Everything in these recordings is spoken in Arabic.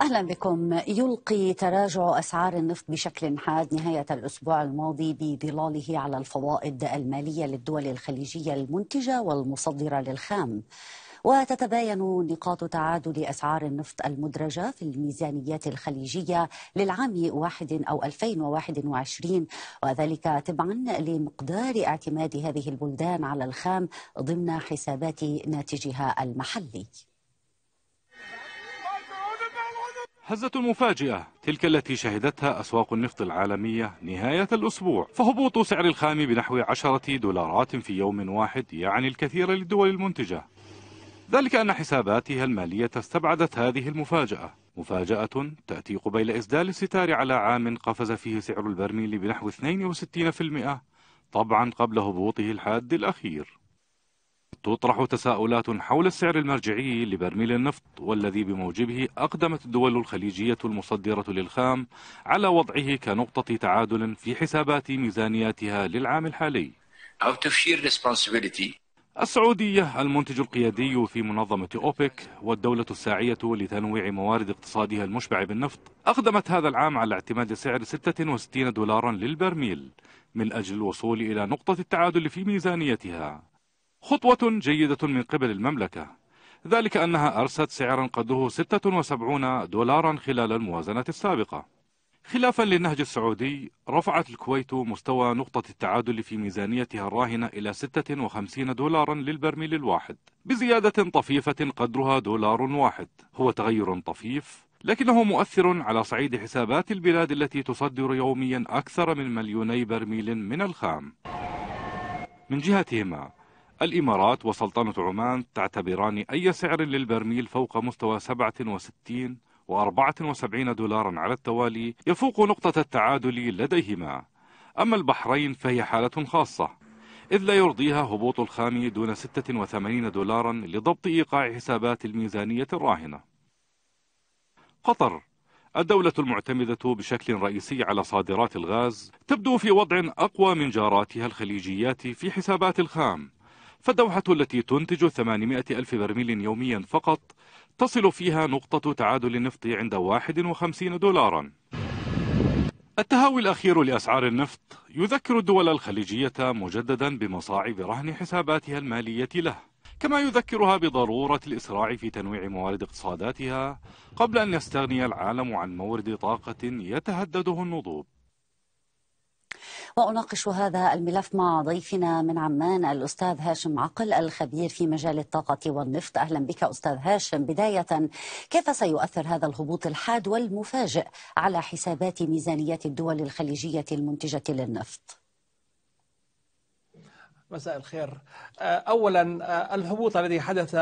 أهلا بكم يلقي تراجع أسعار النفط بشكل حاد نهاية الأسبوع الماضي بظلاله على الفوائد المالية للدول الخليجية المنتجة والمصدرة للخام وتتباين نقاط تعادل أسعار النفط المدرجة في الميزانيات الخليجية للعام واحد أو 2021 وذلك تبعا لمقدار اعتماد هذه البلدان على الخام ضمن حسابات ناتجها المحلي هزة مفاجئة تلك التي شهدتها أسواق النفط العالمية نهاية الأسبوع فهبوط سعر الخام بنحو عشرة دولارات في يوم واحد يعني الكثير للدول المنتجة ذلك أن حساباتها المالية استبعدت هذه المفاجأة مفاجأة تأتي قبيل إسدال الستار على عام قفز فيه سعر البرميل بنحو 62% طبعا قبل هبوطه الحاد الأخير تطرح تساؤلات حول السعر المرجعي لبرميل النفط والذي بموجبه أقدمت الدول الخليجية المصدرة للخام على وضعه كنقطة تعادل في حسابات ميزانياتها للعام الحالي السعودية المنتج القيادي في منظمة أوبك والدولة الساعية لتنويع موارد اقتصادها المشبع بالنفط أقدمت هذا العام على اعتماد سعر 66 دولارا للبرميل من أجل الوصول إلى نقطة التعادل في ميزانيتها خطوة جيدة من قبل المملكة ذلك أنها أرست سعرا قدره 76 دولارا خلال الموازنة السابقة خلافا للنهج السعودي رفعت الكويت مستوى نقطة التعادل في ميزانيتها الراهنة إلى 56 دولارا للبرميل الواحد بزيادة طفيفة قدرها دولار واحد هو تغير طفيف لكنه مؤثر على صعيد حسابات البلاد التي تصدر يوميا أكثر من مليوني برميل من الخام من جهتهما الإمارات وسلطنة عمان تعتبران أي سعر للبرميل فوق مستوى 67 و74 دولارا على التوالي يفوق نقطة التعادل لديهما أما البحرين فهي حالة خاصة إذ لا يرضيها هبوط الخام دون 86 دولارا لضبط إيقاع حسابات الميزانية الراهنة قطر الدولة المعتمدة بشكل رئيسي على صادرات الغاز تبدو في وضع أقوى من جاراتها الخليجيات في حسابات الخام فالدوحة التي تنتج 800 ألف برميل يوميا فقط تصل فيها نقطة تعادل النفط عند 51 دولارا التهاوي الأخير لأسعار النفط يذكر الدول الخليجية مجددا بمصاعب رهن حساباتها المالية له كما يذكرها بضرورة الإسراع في تنويع موارد اقتصاداتها قبل أن يستغني العالم عن مورد طاقة يتهدده النضوب وأناقش هذا الملف مع ضيفنا من عمان الأستاذ هاشم عقل الخبير في مجال الطاقة والنفط أهلا بك أستاذ هاشم بداية كيف سيؤثر هذا الهبوط الحاد والمفاجئ على حسابات ميزانيات الدول الخليجية المنتجة للنفط؟ مساء الخير اولا الهبوط الذي حدث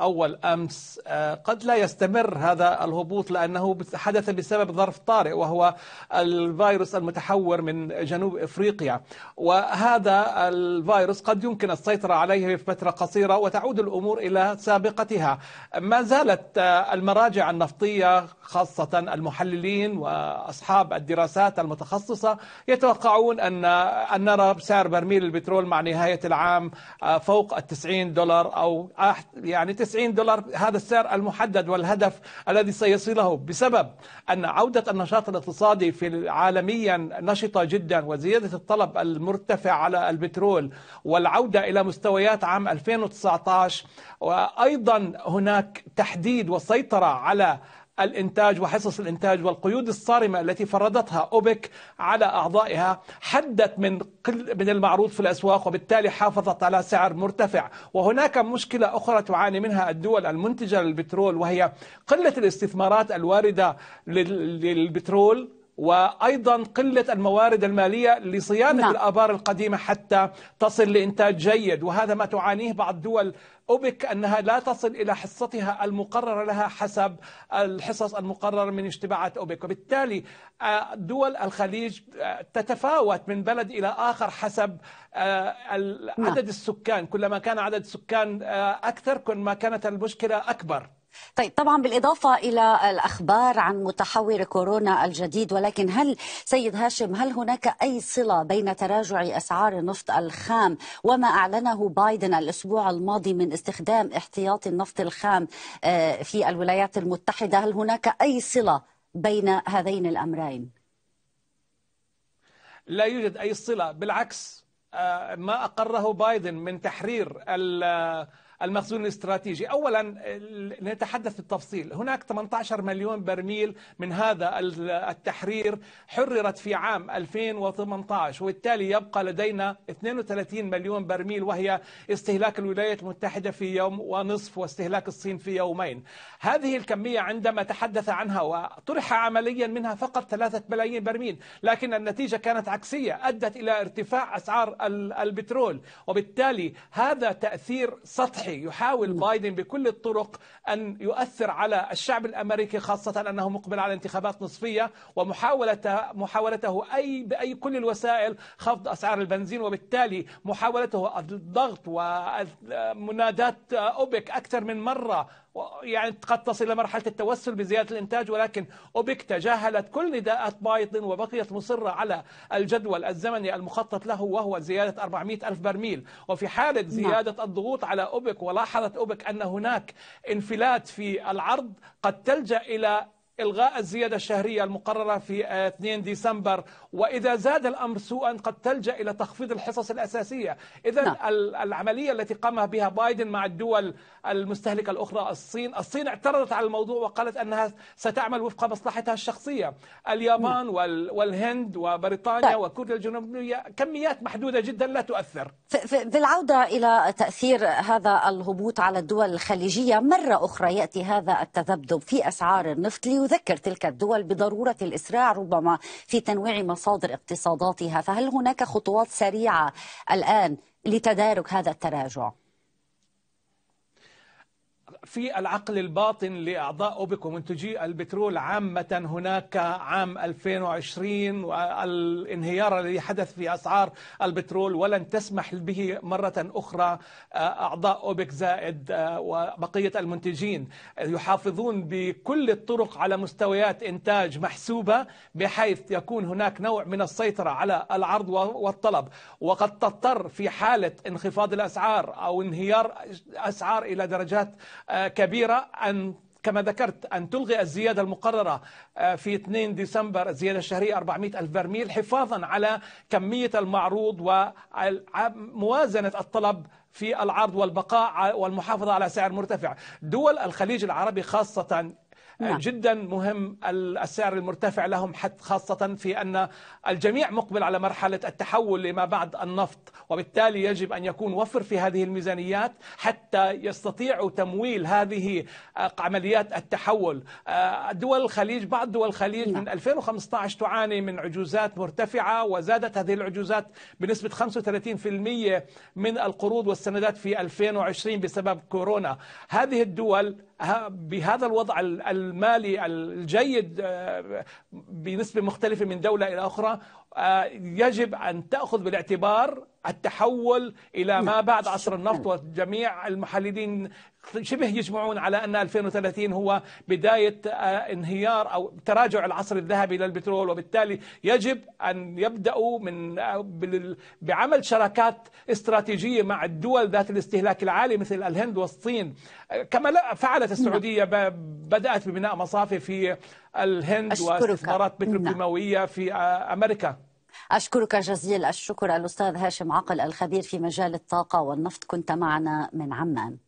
أول أمس آه، قد لا يستمر هذا الهبوط لأنه حدث بسبب ظرف طارئ وهو الفيروس المتحور من جنوب إفريقيا وهذا الفيروس قد يمكن السيطرة عليه في فترة قصيرة وتعود الأمور إلى سابقتها ما زالت آه، المراجع النفطية خاصة المحللين وأصحاب الدراسات المتخصصة يتوقعون أن أن نرى سعر برميل البترول مع نهاية العام آه، فوق التسعين دولار أو يعني 90 دولار هذا السعر المحدد والهدف الذي سيصله بسبب أن عودة النشاط الاقتصادي في عالميا نشطة جدا وزيادة الطلب المرتفع على البترول والعودة إلى مستويات عام 2019 وأيضا هناك تحديد وسيطرة على الإنتاج وحصص الإنتاج والقيود الصارمة التي فرضتها أوبك على أعضائها حدت من من المعروض في الأسواق وبالتالي حافظت على سعر مرتفع وهناك مشكلة أخرى تعاني منها الدول المنتجة للبترول وهي قلة الاستثمارات الواردة للبترول وأيضا قلة الموارد المالية لصيانة نعم. الآبار القديمة حتى تصل لإنتاج جيد وهذا ما تعانيه بعض دول أوبك أنها لا تصل إلى حصتها المقررة لها حسب الحصص المقررة من اجتماعات أوبك وبالتالي آه، دول الخليج آه، تتفاوت من بلد إلى آخر حسب آه، نعم. عدد السكان كلما كان عدد السكان أكثر كلما كانت المشكلة أكبر طيب طبعا بالإضافة إلى الأخبار عن متحور كورونا الجديد ولكن هل سيد هاشم هل هناك أي صلة بين تراجع أسعار النفط الخام وما أعلنه بايدن الأسبوع الماضي من استخدام احتياطي النفط الخام آه، في الولايات المتحدة هل هناك أي صلة بين هذين الأمرين؟ لا يوجد أي صلة بالعكس آه، ما أقره بايدن من تحرير المخزون الاستراتيجي أولا نتحدث بالتفصيل هناك 18 مليون برميل من هذا التحرير حررت في عام 2018 وبالتالي يبقى لدينا 32 مليون برميل وهي استهلاك الولايات المتحدة في يوم ونصف واستهلاك الصين في يومين هذه الكمية عندما تحدث عنها وطرح عمليا منها فقط 3 ملايين برميل لكن النتيجة كانت عكسية أدت إلى ارتفاع أسعار البترول وبالتالي هذا تأثير سطحي صحي يحاول بايدن بكل الطرق أن يؤثر على الشعب الأمريكي خاصة أنه مقبل على انتخابات نصفية ومحاولته محاولته أي بأي كل الوسائل خفض أسعار البنزين وبالتالي محاولته الضغط ومنادات أوبك أكثر من مرة يعني قد تصل إلى مرحلة التوسل بزيادة الإنتاج ولكن أوبك تجاهلت كل نداءات بايدن وبقيت مصرة على الجدول الزمني المخطط له وهو زيادة 400 ألف برميل وفي حالة نعم. زيادة الضغوط على أوبك ولاحظت أوبك أن هناك انفلات في العرض قد تلجأ إلى إلغاء الزيادة الشهرية المقررة في 2 آه، ديسمبر وإذا زاد الأمر سوءا قد تلجأ إلى تخفيض الحصص الأساسية إذا نعم. العملية التي قام بها بايدن مع الدول المستهلكة الأخرى الصين الصين اعترضت على الموضوع وقالت أنها ستعمل وفق مصلحتها الشخصية اليابان نعم. والهند وبريطانيا طيب. وكوريا الجنوبية كميات محدودة جدا لا تؤثر في العودة إلى تأثير هذا الهبوط على الدول الخليجية مرة أخرى يأتي هذا التذبذب في أسعار النفط تذكر تلك الدول بضروره الاسراع ربما في تنويع مصادر اقتصاداتها فهل هناك خطوات سريعه الان لتدارك هذا التراجع؟ في العقل الباطن لأعضاء أوبك ومنتجي البترول عامة هناك عام 2020 والانهيار الذي حدث في أسعار البترول ولن تسمح به مرة أخرى آه، أعضاء أوبك زائد آه، وبقية المنتجين يحافظون بكل الطرق على مستويات إنتاج محسوبة بحيث يكون هناك نوع من السيطرة على العرض والطلب وقد تضطر في حالة انخفاض الأسعار أو انهيار أسعار إلى درجات آه، كبيرة أن كما ذكرت أن تلغي الزيادة المقررة آه، في 2 ديسمبر الزيادة الشهرية 400 ألف برميل حفاظا على كمية المعروض وموازنة الطلب في العرض والبقاء والمحافظة على سعر مرتفع دول الخليج العربي خاصة نعم. جدا مهم السعر المرتفع لهم حتى خاصة في أن الجميع مقبل على مرحلة التحول لما بعد النفط وبالتالي يجب أن يكون وفر في هذه الميزانيات حتى يستطيعوا تمويل هذه آه، عمليات التحول آه، دول الخليج بعض دول الخليج نعم. من 2015 تعاني من عجوزات مرتفعة وزادت هذه العجوزات بنسبة 35% من القروض والسندات في 2020 بسبب كورونا هذه الدول بهذا الوضع المالي الجيد آه، بنسبة مختلفة من دولة إلى أخرى آه، يجب أن تأخذ بالاعتبار التحول إلى ما نعم. بعد عصر نعم. النفط وجميع المحللين شبه يجمعون على أن 2030 هو بداية آه، انهيار أو تراجع العصر الذهبي للبترول وبالتالي يجب أن يبدأوا من آه، بعمل شراكات استراتيجية مع الدول ذات الاستهلاك العالي مثل الهند والصين آه، كما فعلت نعم. السعودية بدأت ببناء مصافي في الهند واستثمارات بتروكيماوية في أمريكا أشكرك جزيل الشكر الأستاذ هاشم عقل الخبير في مجال الطاقة والنفط كنت معنا من عمان